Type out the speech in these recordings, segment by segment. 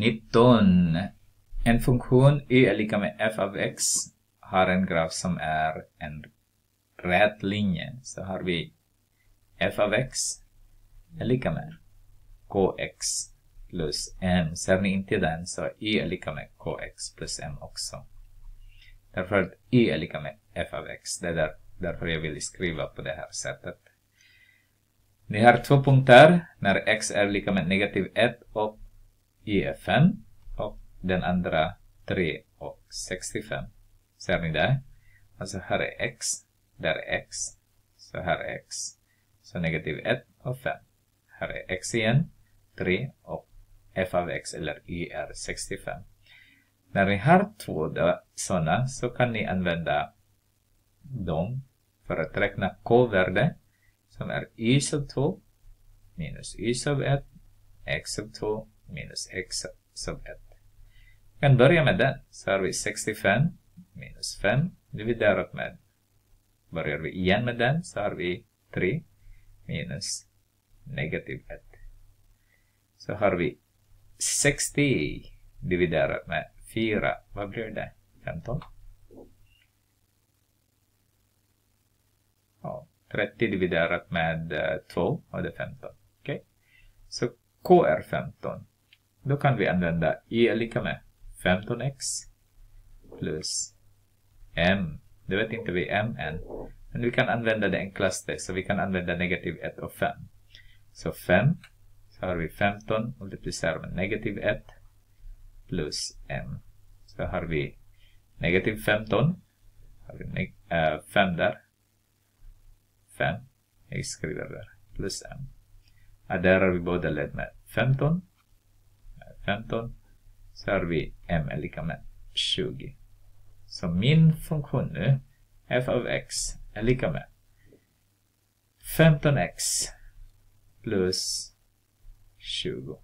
19. En funktion y är lika med f av x har en graf som är en rät linje. Så har vi f av x är lika med kx plus m. Ser ni inte den så y är lika med kx plus m också. Därför att y är lika med f av x. Det är där, därför jag vill skriva på det här sättet. Ni har två punkter när x är lika med negativ 1 och E5 och den andra 3 och 65. Ser ni det? Alltså här är x, där är x, så här är x. Så negativ 1 och 5. Här är x igen, 3 och f av x eller y är 65. När ni har två sådana så kan ni använda dem för att räkna k-värde som är y sub 2 minus y sub 1, x sub 2 minus x som 1. Vi kan börja med den. Så har vi 65 minus 5 dividerat med. Börjar vi igen med den så har vi 3 minus negativ 1. Så har vi 60 dividerat med 4. Vad blir det? 15? Ja, 30 dividerat med 2 eh, och det är 15. Okej? Okay. Så K är 15. Då kan vi använda e är lika med 15x plus m. Det vet inte vi m än. Men vi kan använda det enklaste, så vi kan använda negativ 1 och 5. Så 5, så har vi 15 multiplicerar med negativ 1 plus m. Så har vi negativ 15, har vi äh, 5 där. 5, jag skriver där, plus m. Adderar vi båda led med 15 15 så har vi m är lika med 20. Så min funktion nu, f av x är lika med 15x plus 20. Okej,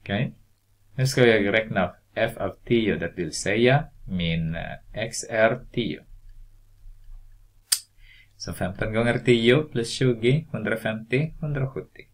okay. nu ska jag räkna f av 10, det vill säga min eh, x är 10. Så 15 gånger 10 plus 20, 150, 170.